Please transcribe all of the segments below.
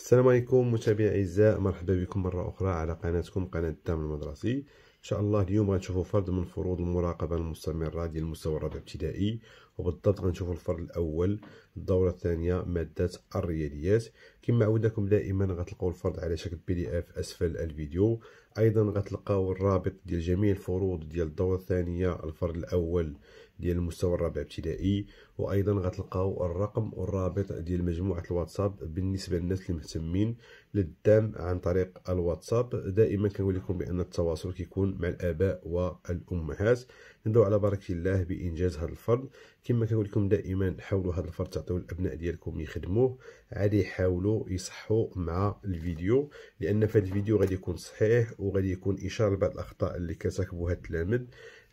السلام عليكم متابعي الاعزاء مرحبا بكم مره اخرى على قناتكم قناه الدعم المدرسي ان شاء الله اليوم غنشوفوا فرض من فروض المراقبه المستمره ديال المستوى الرابع ابتدائي وبالضبط غنشوفوا الفرض الاول الدوره الثانيه ماده الرياضيات كما عودناكم دائما غتلقاو الفرض على شكل بي دي اف اسفل الفيديو ايضا غتلقاو الرابط ديال جميع الفروض ديال الدوره الثانيه الفرض الاول ديال المستوى الرابع ابتدائي وايضا غتلقاو الرقم والرابط ديال مجموعه الواتساب بالنسبه للناس اللي مهتمين للدعم عن طريق الواتساب دائما كنقول لكم بان التواصل كيكون مع الاباء والامهات ندعو على بركه الله بانجاز هذا الفرد كما كنقول لكم دائما حاولوا هذا الفرد تعطيو الابناء ديالكم يخدموه عاد يحاولوا يصحوا مع الفيديو لان في الفيديو غادي يكون صحيح وغادي يكون اشاره لبعض الاخطاء اللي كتركبوها التلاميذ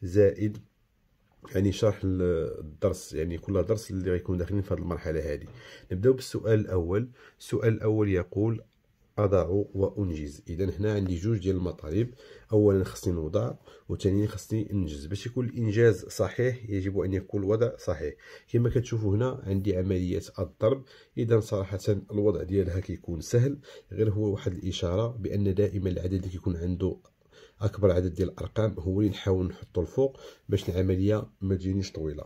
زائد يعني شرح الدرس يعني كل درس اللي غيكون داخلين في هذه المرحله هذه نبداو بالسؤال الاول السؤال الاول يقول اضع وانجز اذا هنا عندي جوج ديال المطالب اولا خصني نوضع وثانيا خصني ننجز باش يكون الانجاز صحيح يجب ان يكون الوضع صحيح كما كتشوفوا هنا عندي عمليه الضرب اذا صراحه الوضع ديالها كيكون سهل غير هو واحد الاشاره بان دائما العدد اللي كيكون عنده اكبر عدد ديال الارقام هو اللي نحاول نحطو الفوق باش العمليه ما تجينيش طويله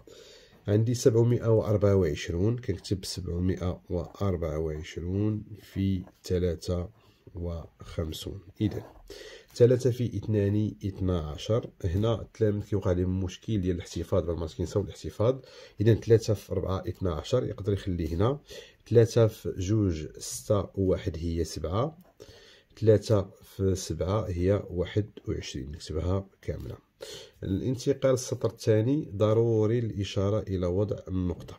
عندي 724 كنكتب 724 في 53 اذا 3 في 2 12 هنا التلاميذ كيوقع لهم مشكل ديال الاحتفاظ بالماس كينساو الاحتفاظ اذا 3 في 4 12 يقدر يخليه هنا 3 في 2 6 و1 هي 7 ثلاثة في سبعة هي واحد وعشرين نكتبها كاملة الانتقال للسطر الثاني ضروري الإشارة إلى وضع النقطة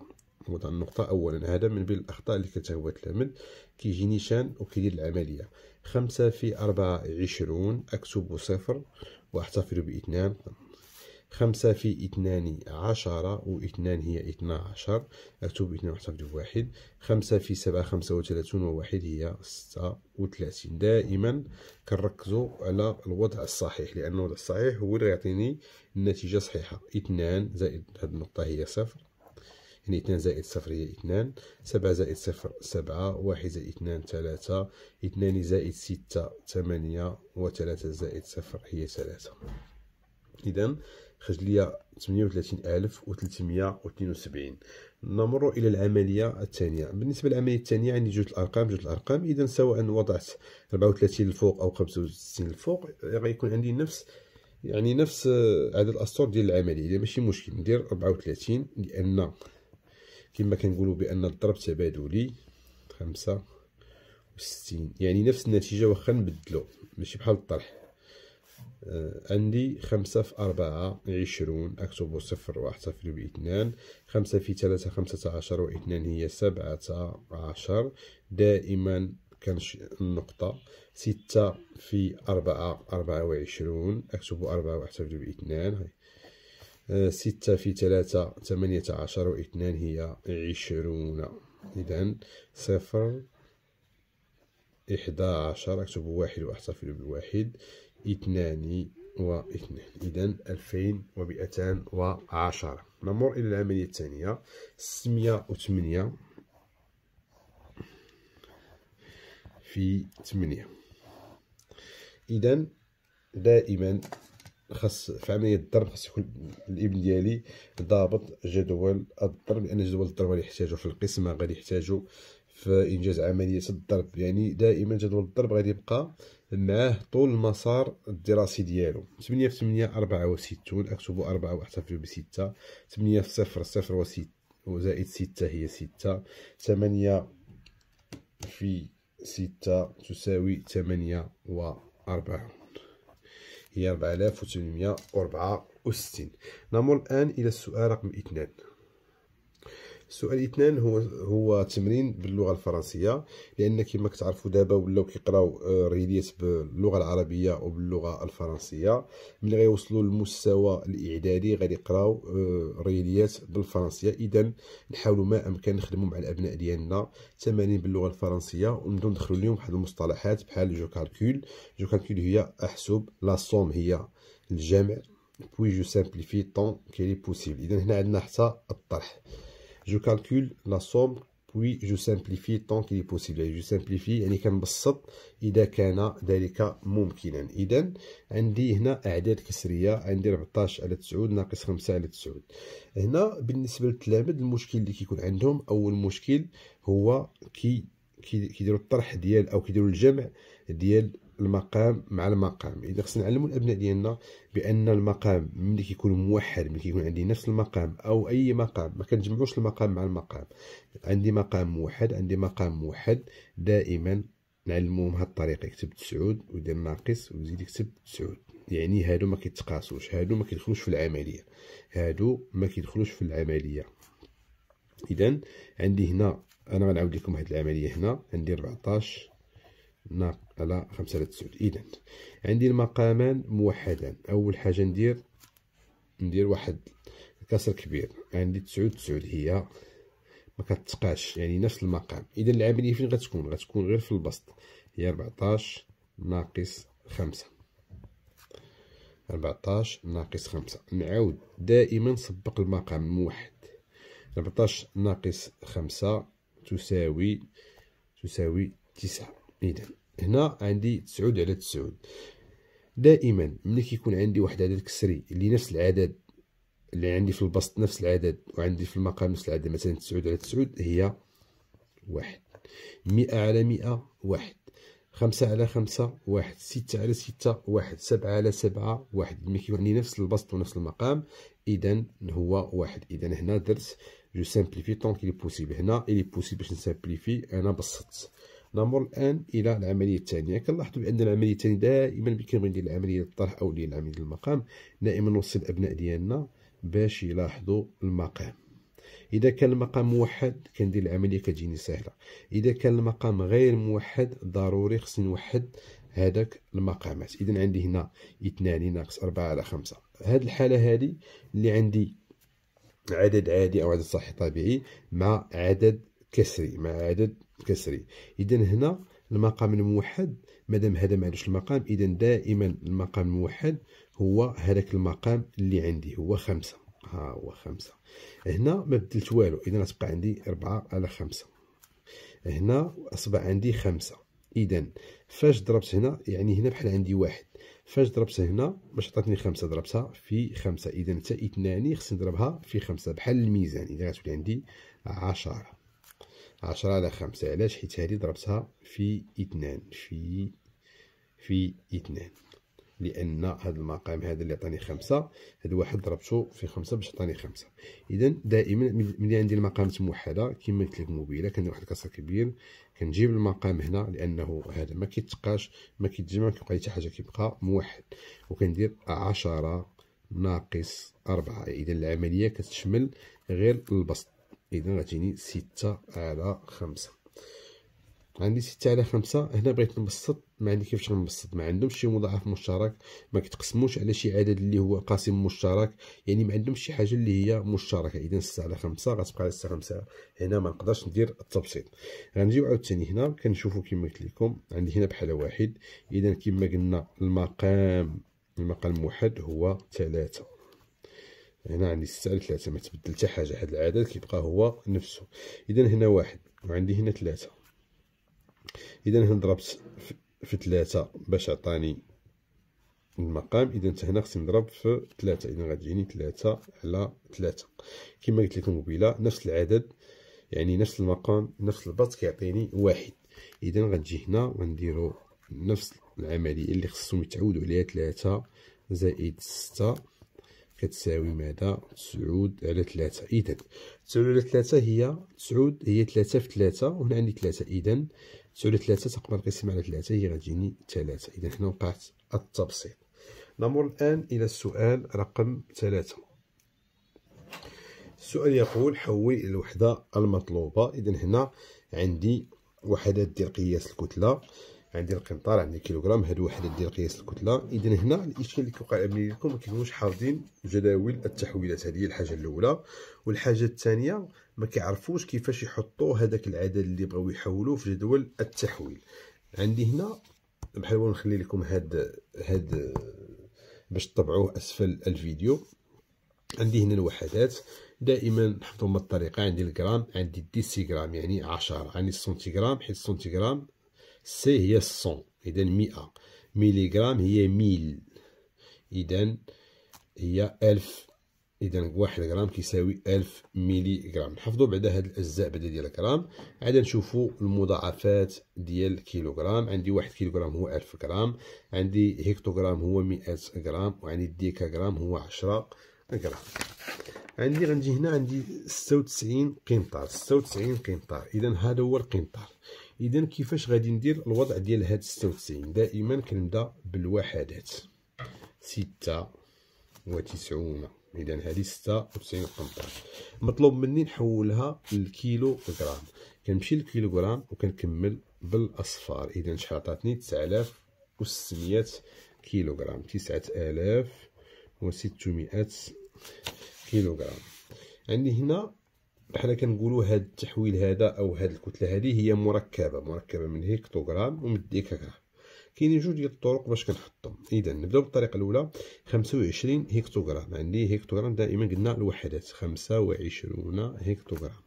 وضع النقطة أولا هذا من بين الأخطاء اللي كتهوى العمل كيجي نيشان وكيدير العملية خمسة في أربعة عشرون أكتب صفر وأحتفظ باثنان خمسة في اثنان عشرة واثنان هي اثنا عشر أكتب اثنان محتفظ بواحد خمسة في سبعة خمسة وثلاثون وواحد هي ستة وثلاثين دائما كنركزو على الوضع الصحيح لأن الوضع الصحيح هو اللي يعطيني النتيجة صحيحة اثنان زائد هاد النقطة هي صفر يعني اثنان زائد صفر هي اثنان سبعة زائد صفر سبعة واحد زائد اثنان ثلاثة اثنان زائد ستة ثمانية وثلاثة زائد صفر هي ثلاثة إذا خرج ليا 38372 نمر الى العمليه الثانيه بالنسبه للعمليه الثانيه عندي جوج الارقام جوج الارقام اذا سواء وضعت 34 للفوق او 65 للفوق غيكون عندي نفس يعني نفس عدد الاسطر ديال العمليه اذا ماشي مشكل ندير 34 لان كما كنقولوا بان الضرب تبادلي 65 يعني نفس النتيجه واخا نبدلو ماشي بحال الطرح آه، عندي خمسة في أربعة عشرون أكتب صفر وأحتفل باثنان خمسة في ثلاثة خمسة عشر واثنان هي سبعة عشر دائما كنش النقطة ستة في أربعة أربعة وعشرون أكتب أربعة وأحتفل باثنان آه، ستة في ثلاثة ثمانية عشر واثنان هي عشرون إذا صفر إحدى عشر أكتب واحد وأحتفل بواحد اثنان واثنان إذا ألفين ومئتان وعشرة نمر إلى العملية الثانية ستمية وثمانية في ثمانية إذا دائما خاص في عملية الضرب خاص يكون الابن ديالي ضابط جدول الضرب لأن جدول الضرب غادي يحتاجو في القسمة غادي يحتاجو في انجاز عمليه الضرب يعني دائما جدول الضرب غادي يبقى معاه طول المسار الدراسي ديالو 8 في 8 4 وستون اكتب 4 واحتفل ب 6 8 في 0 0 و 6 وزائد 6 هي 6 8 في 6 تساوي 8 و 4 هي 4864 نمر الآن إلى السؤال رقم 2 السؤال اثنان هو هو تمرين باللغه الفرنسيه لان كما كتعرفوا دابا ولاو كيقراو ريليت آه، باللغه العربيه وباللغه الفرنسيه ملي غيوصلوا للمستوى الاعدادي غادي يقراو ريليت آه، بالفرنسيه اذا نحاولوا ما امكن نخدموا مع الابناء ديالنا تمارين باللغه الفرنسيه ونبداو ندخلوا لهم واحد المصطلحات بحال جو كالكول جو كالكول هي احسب لا سوم هي الجمع بوي جو سامبليفي طون لي بوسيبل اذا هنا عندنا حتى الطرح je calcule la somme puis je simplifie tant qu'il est possible je simplifie يعني كنبسط اذا كان ذلك ممكنا اذا عندي هنا اعداد كسريه عندي 14 على 9 ناقص 5 على 9 هنا بالنسبه للتلاميذ المشكل اللي كيكون عندهم اول مشكل هو كي كيديروا الطرح ديال او كيديروا الجمع ديال المقام مع المقام اذا خصنا نعلموا الابناء ديالنا بان المقام ملي كيكون موحد ملي كيكون عندي نفس المقام او اي مقام ما كنجمعوش المقام مع المقام عندي مقام موحد عندي مقام موحد دائما نعلموهم هاد الطريقه يكتب تسعود ويدير ناقص ويزيد يكتب تسعود يعني هادو ما كيتقاسوش هادو ما كيدخلوش في العمليه هادو ما كيدخلوش في العمليه اذا عندي هنا انا غنعاود لكم هذه العمليه هنا ندير 14 ناقص على 5 على 9 اذا عندي المقامان موحدان اول حاجه ندير ندير واحد الكسر كبير عندي 9 9 هي ما كتقاش يعني نفس المقام اذا العمليه فين غتكون غتكون غير في البسط هي 14 ناقص 5 14 ناقص 5 نعاود دائما نسبق المقام الموحد 14 ناقص 5 تساوي تساوي تسعة إذا هنا عندي تسعود على تسعود دائما ملي كيكون عندي واحد العدد كسري اللي نفس العدد اللي عندي في البسط نفس العدد وعندي في المقام نفس العدد مثلا تسعود على تسعود هي واحد مئة على مئة واحد خمسة على خمسة واحد ستة على ستة واحد سبعة على سبعة واحد ملي كيكون عندي نفس البسط ونفس المقام إذا هو واحد إذا هنا درت جو سامبليفي طون كي بوسيبل هنا الي بوسيبل باش نسامبليفي انا بسطت نمر الان الى العمليه الثانيه كنلاحظوا بان العمليه الثانيه دائما ملي كنبغي ندير العمليه الطرح او ديال العمليه المقام دائما نوصي الابناء ديالنا باش يلاحظوا المقام اذا كان المقام موحد كندير العمليه كتجيني سهله اذا كان المقام غير موحد ضروري خصني نوحد هذاك المقامات اذا عندي هنا 2 ناقص 4 على 5 هاد الحاله هذه اللي عندي عدد عادي او عدد صحي طبيعي مع عدد كسري مع عدد كسري اذا هنا المقام الموحد مادام هذا ما عندوش المقام اذا دائما المقام الموحد هو هذاك المقام اللي عندي هو خمسة ها هو خمسة هنا ما بدلت والو اذا تبقى عندي أربعة على خمسة هنا اصبح عندي خمسة اذا فاش ضربت هنا يعني هنا بحال عندي واحد فاش ضربت هنا باش عطاتني خمسة ضربتها في خمسة اذا تا اثنان خصني نضربها في خمسة بحال الميزان اذا غتولي عندي عشرة عشرة على خمسة علاش حيت هادي ضربتها في اثنان في في اثنان لان هذا المقام هذا اللي عطاني خمسة هذا واحد ضربته في خمسة باش عطاني خمسة اذا دائما ملي عندي المقامات موحده كما قلت لك موبيله كندير واحد الكسر كبير كنجيب المقام هنا لانه هذا ما كيتقاش ما كيتجمع كيبقى حتى حاجه كيبقى موحد وكندير عشرة ناقص أربعة اذا العمليه كتشمل غير البسط اذا غتجيني ستة على خمسة عندي ستة على خمسة هنا بغيت نبسط ما عندي كيفاش نبسط ما عندهمش شي مضاعف مشترك ما كتقسموش على شي عدد اللي هو قاسم مشترك يعني ما عندهمش شي حاجه اللي هي مشتركه اذا 6 على 5 غتبقى على 6 5 هنا ما نقدرش ندير التبسيط غنجيو عاوتاني هنا كنشوفوا كما قلت لكم عندي هنا بحال واحد اذا كما قلنا المقام المقام الموحد هو 3 هنا عندي 6 على 3 ما تبدل حتى حاجه هذا العدد كيبقى هو نفسه اذا هنا واحد وعندي هنا 3 اذا هنا ضربت في ثلاثة باش عطاني المقام اذا حتى هنا خصني نضرب في ثلاثة اذا غتجيني ثلاثة على ثلاثة كما قلت لكم قبيله نفس العدد يعني نفس المقام نفس البط كيعطيني واحد اذا غتجي هنا ونديرو نفس العمليه اللي خصهم يتعودوا عليها ثلاثة زائد ستة كتساوي ماذا تسعود على ثلاثة إذا تسعود على ثلاثة هي تسعود هي ثلاثة في ثلاثة وهنا عندي ثلاثة إذا تسعود على ثلاثة تقبل نقسم على ثلاثة هي غتجيني ثلاثة إذا هنا وقعت التبسيط نمر الآن إلى السؤال رقم ثلاثة السؤال يقول حول الوحدة المطلوبة إذا هنا عندي وحدات ديال قياس الكتلة عندي القنطار عندي كيلوغرام هاد وحده ديال قياس الكتله اذا هنا الاشكال اللي كيوقع عملي لكم ما كيكونوش حافظين جداول التحويلات هذه هي الحاجه الاولى والحاجه الثانيه ما كيعرفوش كيفاش يحطوا هذاك العدد اللي بغاو يحولوه في جدول التحويل عندي هنا بحال نخلي لكم هاد هاد باش تطبعوه اسفل الفيديو عندي هنا الوحدات دائما نحطهم بالطريقه عندي الجرام عندي الديسيغرام يعني 10 عندي السنتيغرام حيت السنتيغرام سي هي 100 إذا مئة ميليغرام هي ميل إذا هي ألف إذا واحد غرام كيساوي ألف ميليغرام نحفظوا بعدا هاد الأجزاء بعدا ديال الغرام عاد نشوفو المضاعفات ديال الكيلوغرام عندي واحد كيلوغرام هو ألف غرام عندي هكتوغرام هو مئة غرام وعندي ديكاغرام هو عشرة غرام عندي غنجي هنا عندي ستة وتسعين قنطار ستة وتسعين قنطار إذا هذا هو القنطار اذا كيفاش غادي ندير الوضع ديال هاد 96 دائما كنبدا بالوحدات 6 و90 اذا هذه 96 18 مطلوب مني نحولها للكيلو غرام كنمشي للكيلو غرام وكنكمل بالاصفار اذا شحال عطاتني 9600 كيلو غرام 9600 كيلو غرام عندي هنا حنا كنقولوا هاد التحويل هذا او هاد الكتله هذه هي مركبه مركبه من هيكتوغرام ومن ديكاغرام كاينين جوج ديال الطرق باش كنحطهم اذا نبداو بالطريقه الاولى 25 هيكتوغرام عندي هيكتوغرام دائما قلنا الوحدات 25 هيكتوغرام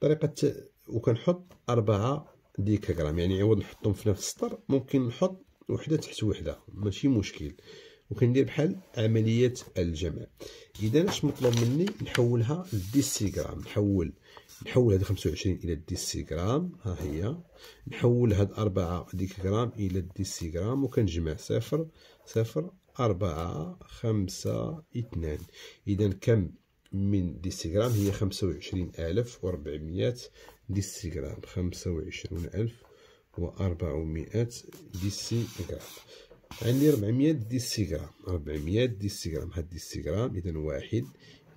طريقه وكنحط 4 ديكاغرام يعني عوض نحطهم في نفس السطر ممكن نحط وحده تحت وحده ماشي مشكل وكندير بحال عمليه الجمع اذا اش مطلوب مني نحولها غرام نحول نحول هاد خمسة وعشرين الى الديسيغرام ها هي نحول هاد أربعة ديك غرام الى ديسي غرام وكنجمع صفر صفر أربعة خمسة اثنان إذا كم من ديسي غرام هي خمسة وعشرين ألف وربعمية غرام خمسة وعشرون ألف ديسي غرام عندي 400 ديسيغرام 400 ديسيغرام هاد ديسيغرام اذا واحد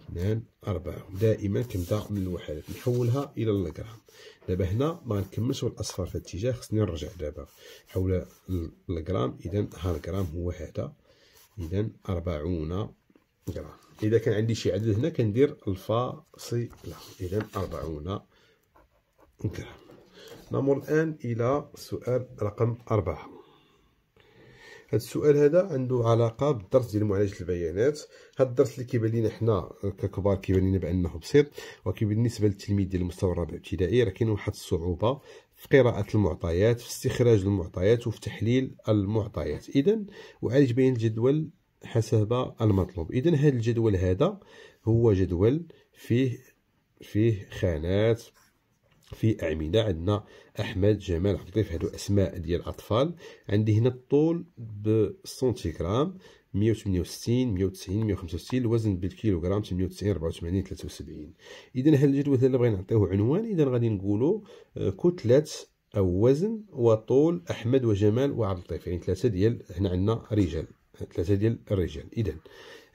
اثنان أربعة دائما كنبدا من الوحدات نحولها إلى الغرام دابا هنا ما نكملش الأصفر في الاتجاه خصني نرجع دابا حول الغرام إذا ها الغرام هو هذا إذا أربعون غرام إذا كان عندي شي عدد هنا كندير الفاصلة إذا أربعون غرام نمر الآن إلى سؤال رقم أربعة هاد السؤال هذا عنده علاقه بالدرس ديال معالجه البيانات هاد الدرس اللي كيبان لينا حنا ككبار كيبان لينا بانه بسيط ولكن بالنسبه للتلميذ ديال المستوى الرابع ابتدائي راه كاين واحد الصعوبه في قراءة المعطيات في استخراج المعطيات وفي تحليل المعطيات إذا وعالج بين الجدول حسب المطلوب إذا هذا الجدول هذا هو جدول فيه فيه خانات في اعمده عندنا احمد جمال عبد اللطيف هادو اسماء ديال الاطفال عندي هنا الطول بالسنتيغرام 168 190 165 الوزن بالكيلوغرام 98 84 73 اذا هذا الجدول هذا اللي بغينا نعطيوه عنوان اذا غادي نقولوا آه، كتله او وزن وطول احمد وجمال وعبد اللطيف يعني ثلاثه ديال هنا عندنا رجال ثلاثه ديال الرجال اذا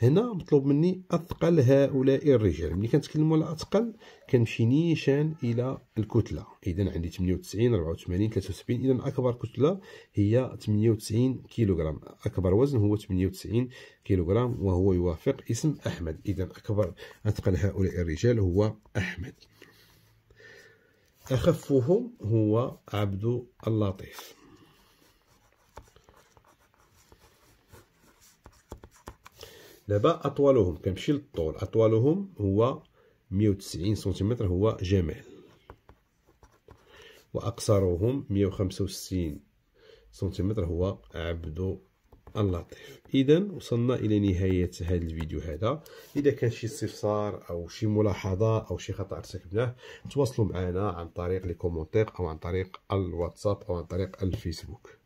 هنا مطلوب مني أثقل هؤلاء الرجال ملي كنتكلموا على أثقل كنمشي نيشان إلى الكتلة إذا عندي 98 84 73 إذا أكبر كتلة هي 98 كيلوغرام أكبر وزن هو 98 كيلوغرام وهو يوافق اسم أحمد إذا أكبر أثقل هؤلاء الرجال هو أحمد أخفهم هو عبد اللطيف دابا اطولهم كنمشي للطول اطولهم هو 190 سنتيمتر هو جمال واقصرهم 165 سنتيمتر هو عبد اللطيف اذا وصلنا الى نهايه هذا الفيديو هذا اذا كان شي استفسار او شي ملاحظه او شي خطا ارتكبناه تواصلوا معنا عن طريق لي او عن طريق الواتساب او عن طريق الفيسبوك